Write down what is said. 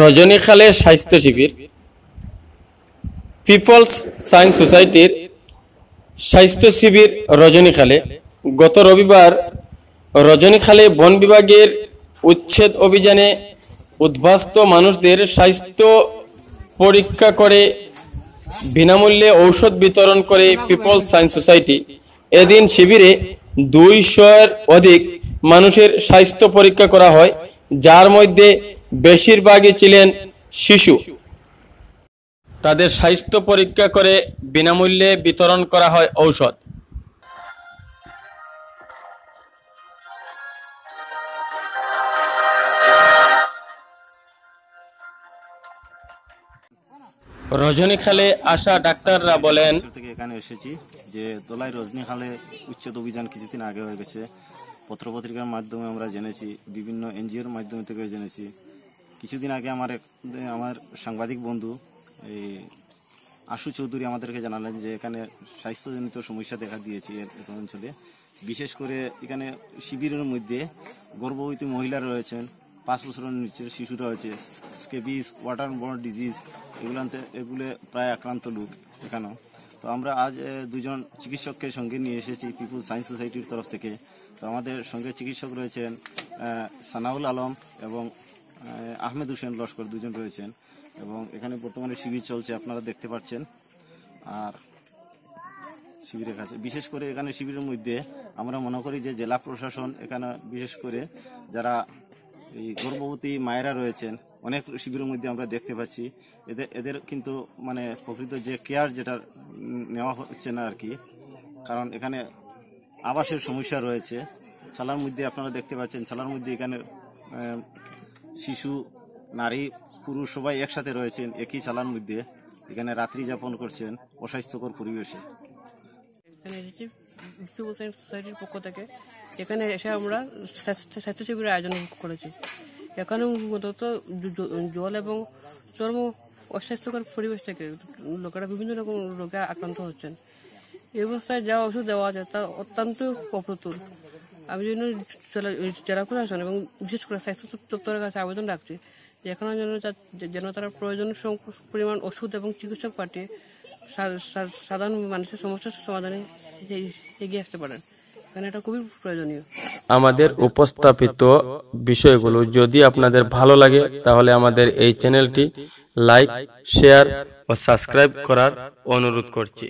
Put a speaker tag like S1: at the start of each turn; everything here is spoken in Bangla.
S1: রজনীখালে স্বাস্থ্য শিবির পিপলস সায়েন্স সোসাইটির স্বাস্থ্য শিবির রজনীখালে গত রবিবার রজনীখালে বন বিভাগের উচ্ছেদ অভিযানে উদ্ভাস্ত মানুষদের স্বাস্থ্য পরীক্ষা করে বিনামূল্যে ঔষধ বিতরণ করে পিপলস সায়েন্স সোসাইটি এদিন শিবিরে দুইশোর অধিক মানুষের স্বাস্থ্য পরীক্ষা করা হয় যার মধ্যে বেশিরভাগই ছিলেন শিশু তাদের স্বাস্থ্য পরীক্ষা করে বিনামূল্যে বিতরণ করা হয় ঔষধ রজনী খালে আসা ডাক্তাররা বলেন
S2: এখানে এসেছি যে দোলাই রজনী খালে উচ্ছেদ অভিযান কিছুদিন আগে হয়ে গেছে পত্রপত্রিকার মাধ্যমে আমরা জেনেছি বিভিন্ন এনজিওর মাধ্যমে থেকে জেনেছি কিছুদিন আগে আমার এক আমার সাংবাদিক বন্ধু এই আশু চৌধুরী আমাদেরকে জানালেন যে এখানে স্বাস্থ্যজনিত সমস্যা দেখা দিয়েছে অঞ্চলে বিশেষ করে এখানে শিবিরের মধ্যে গর্ভবতী মহিলারা রয়েছেন পাঁচ বছরের নিচের শিশু রয়েছে স্কেবিস ওয়াটার বর্ন ডিজিজ এগুলোতে এগুলো প্রায় আক্রান্ত লোক এখানেও তো আমরা আজ দুজন চিকিৎসককে সঙ্গে নিয়ে এসেছি পিপুল সায়েন্স সোসাইটির তরফ থেকে তো আমাদের সঙ্গে চিকিৎসক রয়েছেন সানাউল আলম এবং আহমেদ হোসেন লস্কর দুজন রয়েছেন এবং এখানে বর্তমানে শিবির চলছে আপনারা দেখতে পাচ্ছেন আর শিবিরের কাছে বিশেষ করে এখানে শিবিরের মধ্যে আমরা মনে করি যে জেলা প্রশাসন এখানে বিশেষ করে যারা এই গর্ভবতী মায়েরা রয়েছেন অনেক শিবিরের মধ্যে আমরা দেখতে পাচ্ছি এদের এদের কিন্তু মানে প্রকৃত যে কেয়ার যেটা নেওয়া হচ্ছে না আর কি কারণ এখানে আবাসের সমস্যা রয়েছে ছালার মধ্যে আপনারা দেখতে পাচ্ছেন ছালার মধ্যে এখানে শিশু নারী পুরুষ সবাই একসাথে রয়েছেন একই চালার মধ্যে এখানে রাত্রি যাপন করছেন অস্বাস্থ্যকর পরিবেশে
S3: সোসাইটির পক্ষ থেকে এখানে এসে আমরা স্বাস্থ্য আয়োজন করেছি এখানে মূলত জল এবং চর্ম অস্বাস্থ্যকর পরিবেশ থেকে লোকেরা বিভিন্ন রকম রোগে আক্রান্ত হচ্ছেন এই অবস্থায় যা ওষুধ দেওয়া যায় তা অত্যন্ত অপ্রতুল আবেদন জেলা প্রশাসন এবং বিশেষ করে স্বাস্থ্য দপ্তরের কাছে আবেদন রাখছি যেখানে যেন যেন তারা প্রয়োজনীয় পরিমাণ ওষুধ এবং চিকিৎসক পাঠিয়ে সাধারণ মানুষের সমস্যার সমাধানে এগিয়ে আসতে পারেন এখানে এটা খুবই প্রয়োজনীয় আমাদের উপস্থাপিত
S1: বিষয়গুলো যদি আপনাদের ভালো লাগে তাহলে আমাদের এই চ্যানেলটি লাইক শেয়ার ও সাবস্ক্রাইব করার অনুরোধ করছি